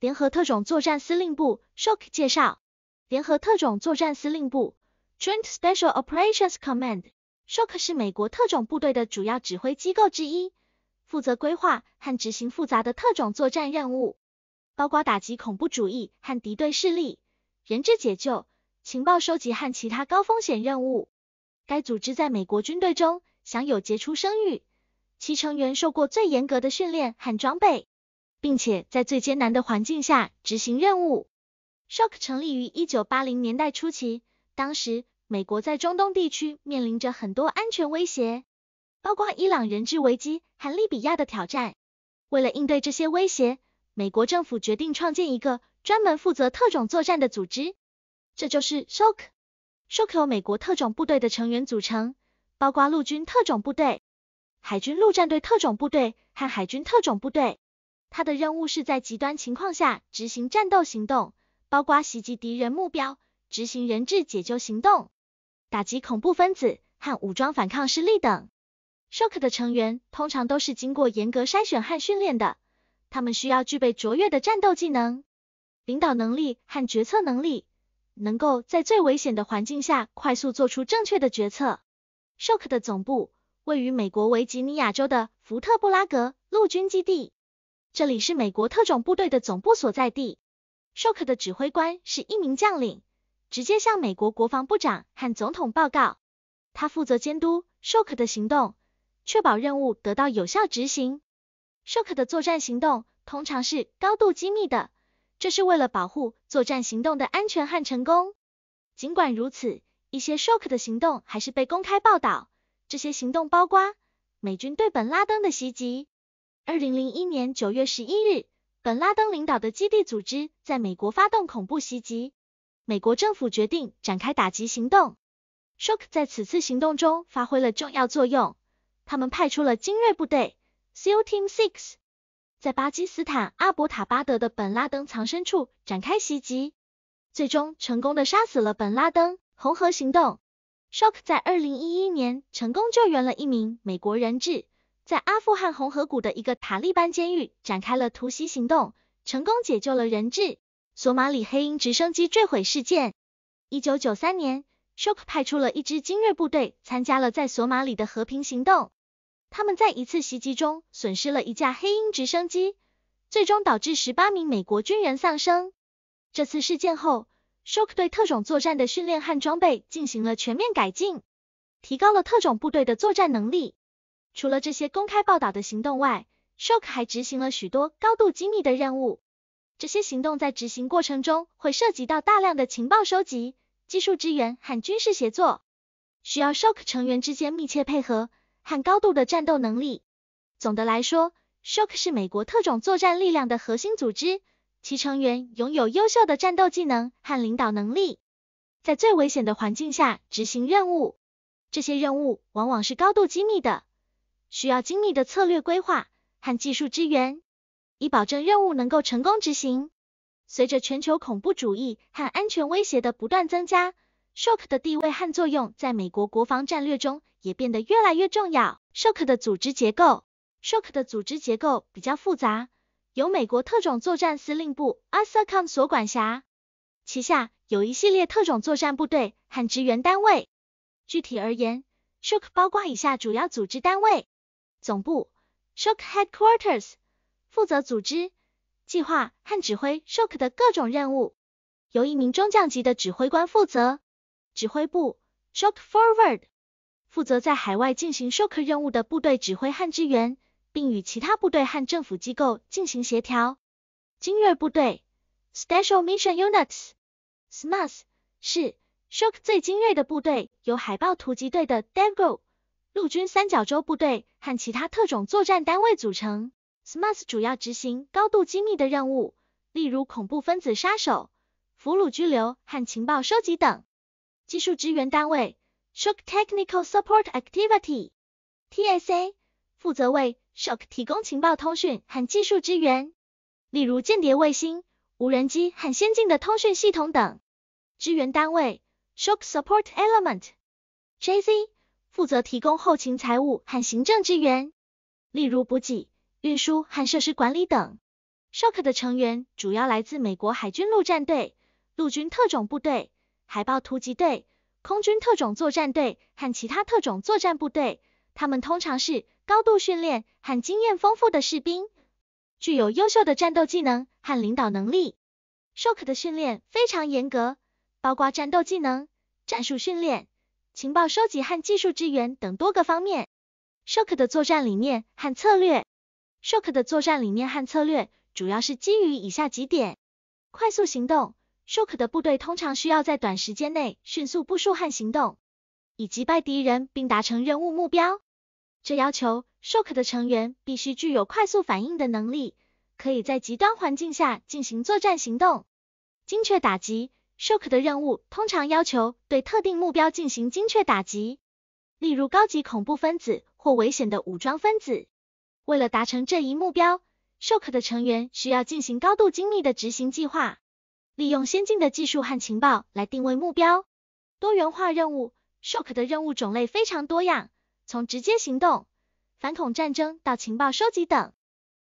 联合特种作战司令部 （SHOCK） 介绍，联合特种作战司令部 （Joint Special Operations Command）SHOCK 是美国特种部队的主要指挥机构之一，负责规划和执行复杂的特种作战任务，包括打击恐怖主义和敌对势力、人质解救、情报收集和其他高风险任务。该组织在美国军队中享有杰出声誉，其成员受过最严格的训练和装备。并且在最艰难的环境下执行任务。SHOCK 成立于1980年代初期，当时美国在中东地区面临着很多安全威胁，包括伊朗人质危机和利比亚的挑战。为了应对这些威胁，美国政府决定创建一个专门负责特种作战的组织，这就是 SHOCK。SHOCK 由美国特种部队的成员组成，包括陆军特种部队、海军陆战队特种部队和海军特种部队。它的任务是在极端情况下执行战斗行动，包括袭击敌人目标、执行人质解救行动、打击恐怖分子和武装反抗势力等。Shock 的成员通常都是经过严格筛选和训练的，他们需要具备卓越的战斗技能、领导能力和决策能力，能够在最危险的环境下快速做出正确的决策。Shock 的总部位于美国维吉尼亚州的福特布拉格陆军基地。这里是美国特种部队的总部所在地。SHOCK 的指挥官是一名将领，直接向美国国防部长和总统报告。他负责监督 SHOCK 的行动，确保任务得到有效执行。SHOCK 的作战行动通常是高度机密的，这是为了保护作战行动的安全和成功。尽管如此，一些 SHOCK 的行动还是被公开报道。这些行动包括美军对本·拉登的袭击。二零零一年九月十一日，本拉登领导的基地组织在美国发动恐怖袭击，美国政府决定展开打击行动。Shock 在此次行动中发挥了重要作用，他们派出了精锐部队 Seal Team Six，在巴基斯坦阿伯塔巴德的本拉登藏身处展开袭击，最终成功的杀死了本拉登。红河行动，Shock 在二零一一年成功救援了一名美国人质。在阿富汗红河谷的一个塔利班监狱展开了突袭行动，成功解救了人质。索马里黑鹰直升机坠毁事件，一九九三年，Shock 派出了一支精锐部队参加了在索马里的和平行动。他们在一次袭击中损失了一架黑鹰直升机，最终导致十八名美国军人丧生。这次事件后，Shock 对特种作战的训练和装备进行了全面改进，提高了特种部队的作战能力。除了这些公开报道的行动外，SHOCK 还执行了许多高度机密的任务。这些行动在执行过程中会涉及到大量的情报收集、技术支援和军事协作，需要 SHOCK 成员之间密切配合和高度的战斗能力。总的来说，SHOCK 是美国特种作战力量的核心组织，其成员拥有优秀的战斗技能和领导能力，在最危险的环境下执行任务。这些任务往往是高度机密的。需要精密的策略规划和技术支援，以保证任务能够成功执行。随着全球恐怖主义和安全威胁的不断增加，SHOCK 的地位和作用在美国国防战略中也变得越来越重要。SHOCK 的组织结构，SHOCK 的组织结构比较复杂，由美国特种作战司令部 a s c o c 所管辖，旗下有一系列特种作战部队和支援单位。具体而言，SHOCK 包括以下主要组织单位。总部 Shock Headquarters 负责组织、计划和指挥 Shock 的各种任务，由一名中将级的指挥官负责。指挥部 Shock Forward 负责在海外进行 Shock 任务的部队指挥和支援，并与其他部队和政府机构进行协调。精锐部队 Special Mission Units s m a s 是 Shock 最精锐的部队，有海豹突击队的 Devil。陆军三角洲部队和其他特种作战单位组成。SMAS 主要执行高度机密的任务，例如恐怖分子杀手、俘虏拘留和情报收集等。技术支援单位，Shock Technical Support Activity（TSA） 负责为 Shock 提供情报、通讯和技术支援，例如间谍卫星、无人机和先进的通讯系统等。支援单位，Shock Support e l e m e n t (JZ) 负责提供后勤、财务和行政支援，例如补给、运输和设施管理等。SHOCK 的成员主要来自美国海军陆战队、陆军特种部队、海豹突击队、空军特种作战队和其他特种作战部队，他们通常是高度训练和经验丰富的士兵，具有优秀的战斗技能和领导能力。SHOCK 的训练非常严格，包括战斗技能、战术训练。情报收集和技术支援等多个方面。Shock 的作战理念和策略，Shock 的作战理念和策略主要是基于以下几点：快速行动，Shock 的部队通常需要在短时间内迅速部署和行动，以击败敌人并达成任务目标。这要求 Shock 的成员必须具有快速反应的能力，可以在极端环境下进行作战行动。精确打击。SHOCK 的任务通常要求对特定目标进行精确打击，例如高级恐怖分子或危险的武装分子。为了达成这一目标，SHOCK 的成员需要进行高度精密的执行计划，利用先进的技术和情报来定位目标。多元化任务，SHOCK 的任务种类非常多样，从直接行动、反恐战争到情报收集等。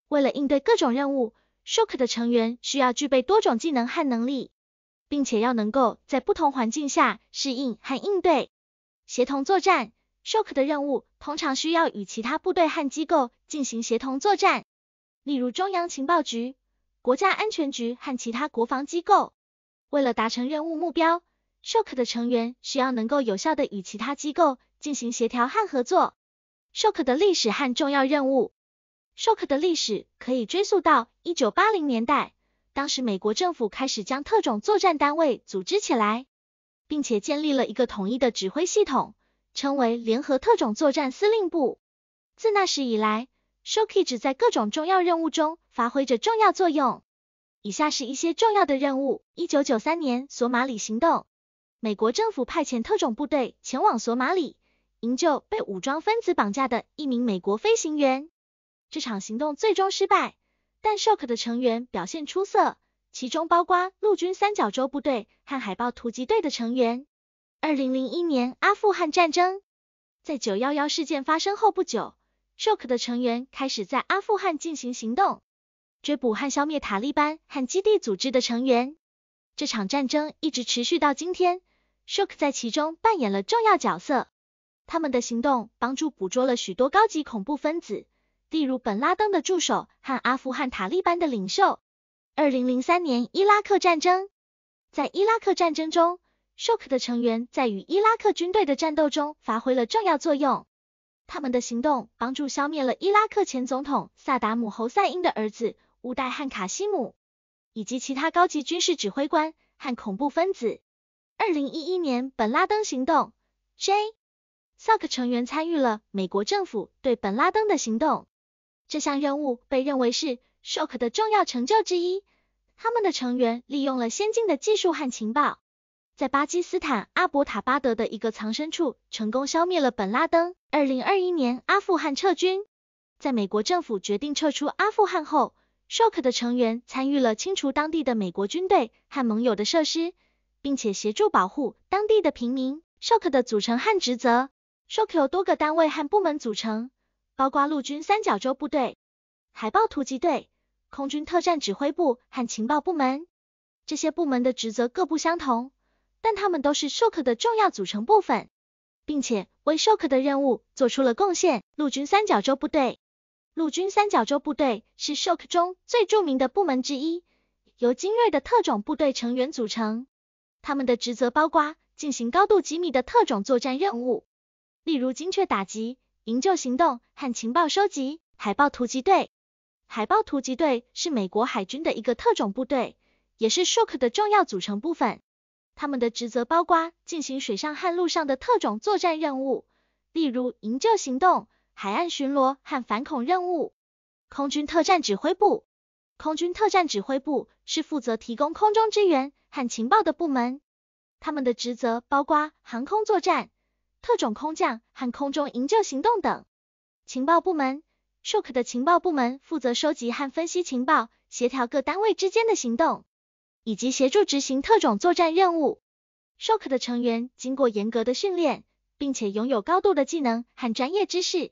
为了应对各种任务，SHOCK 的成员需要具备多种技能和能力。并且要能够在不同环境下适应和应对。协同作战，SHOCK 的任务通常需要与其他部队和机构进行协同作战，例如中央情报局、国家安全局和其他国防机构。为了达成任务目标，SHOCK 的成员需要能够有效的与其他机构进行协调和合作。SHOCK 的历史和重要任务。SHOCK 的历史可以追溯到1980年代。当时，美国政府开始将特种作战单位组织起来，并且建立了一个统一的指挥系统，称为联合特种作战司令部。自那时以来，Shoigu k 在各种重要任务中发挥着重要作用。以下是一些重要的任务：1993年索马里行动，美国政府派遣特种部队前往索马里，营救被武装分子绑架的一名美国飞行员。这场行动最终失败。但 Shock 的成员表现出色，其中包括陆军三角洲部队和海豹突击队的成员。二零零一年阿富汗战争，在九幺幺事件发生后不久，Shock 的成员开始在阿富汗进行行动，追捕和消灭塔利班和基地组织的成员。这场战争一直持续到今天，Shock 在其中扮演了重要角色。他们的行动帮助捕捉了许多高级恐怖分子。例如本拉登的助手和阿富汗塔利班的领袖。二零零三年伊拉克战争，在伊拉克战争中，Shock 的成员在与伊拉克军队的战斗中发挥了重要作用。他们的行动帮助消灭了伊拉克前总统萨达姆侯赛因的儿子乌代汉卡西姆，以及其他高级军事指挥官和恐怖分子。二零一一年本拉登行动，J s o c k 成员参与了美国政府对本拉登的行动。这项任务被认为是 Shock 的重要成就之一。他们的成员利用了先进的技术和情报，在巴基斯坦阿伯塔巴德的一个藏身处成功消灭了本拉登。2021年阿富汗撤军，在美国政府决定撤出阿富汗后，Shock 的成员参与了清除当地的美国军队和盟友的设施，并且协助保护当地的平民。Shock 的组成和职责，Shock 由多个单位和部门组成。包括陆军三角洲部队、海豹突击队、空军特战指挥部和情报部门。这些部门的职责各不相同，但他们都是 s h o c k 的重要组成部分，并且为 s h o c k 的任务做出了贡献。陆军三角洲部队，陆军三角洲部队是 s h o c k 中最著名的部门之一，由精锐的特种部队成员组成。他们的职责包括进行高度机密的特种作战任务，例如精确打击。营救行动和情报收集。海豹突击队，海豹突击队是美国海军的一个特种部队，也是 s h o k 的重要组成部分。他们的职责包括进行水上和陆上的特种作战任务，例如营救行动、海岸巡逻和反恐任务。空军特战指挥部，空军特战指挥部是负责提供空中支援和情报的部门。他们的职责包括航空作战。特种空降和空中营救行动等。情报部门，Shock 的情报部门负责收集和分析情报，协调各单位之间的行动，以及协助执行特种作战任务。Shock 的成员经过严格的训练，并且拥有高度的技能和专业知识。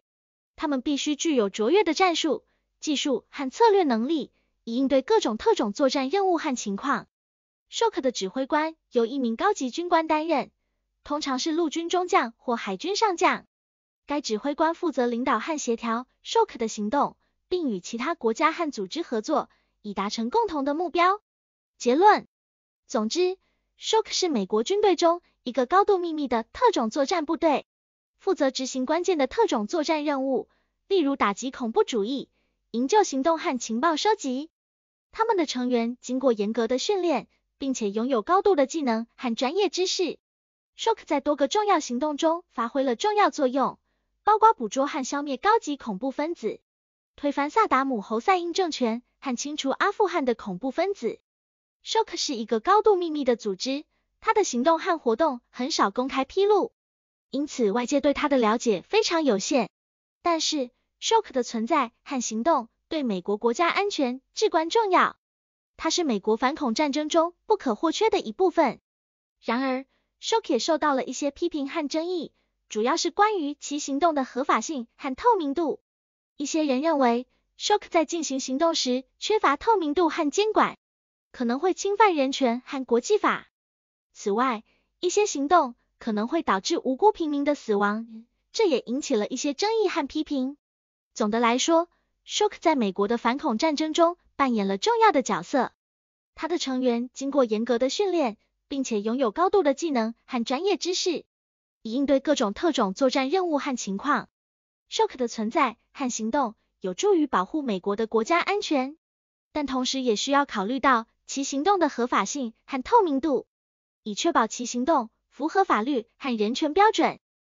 他们必须具有卓越的战术、技术和策略能力，以应对各种特种作战任务和情况。Shock 的指挥官由一名高级军官担任。通常是陆军中将或海军上将，该指挥官负责领导和协调 SHOCK 的行动，并与其他国家和组织合作，以达成共同的目标。结论：总之，SHOCK 是美国军队中一个高度秘密的特种作战部队，负责执行关键的特种作战任务，例如打击恐怖主义、营救行动和情报收集。他们的成员经过严格的训练，并且拥有高度的技能和专业知识。Shock 在多个重要行动中发挥了重要作用，包括捕捉和消灭高级恐怖分子、推翻萨达姆侯赛因政权和清除阿富汗的恐怖分子。Shock 是一个高度秘密的组织，它的行动和活动很少公开披露，因此外界对它的了解非常有限。但是，Shock 的存在和行动对美国国家安全至关重要，它是美国反恐战争中不可或缺的一部分。然而，s h o c k 也受到了一些批评和争议，主要是关于其行动的合法性和透明度。一些人认为 s h o c k 在进行行动时缺乏透明度和监管，可能会侵犯人权和国际法。此外，一些行动可能会导致无辜平民的死亡，这也引起了一些争议和批评。总的来说 s h o c k 在美国的反恐战争中扮演了重要的角色，它的成员经过严格的训练。并且拥有高度的技能和专业知识，以应对各种特种作战任务和情况。SHOCK 的存在和行动有助于保护美国的国家安全，但同时也需要考虑到其行动的合法性和透明度，以确保其行动符合法律和人权标准。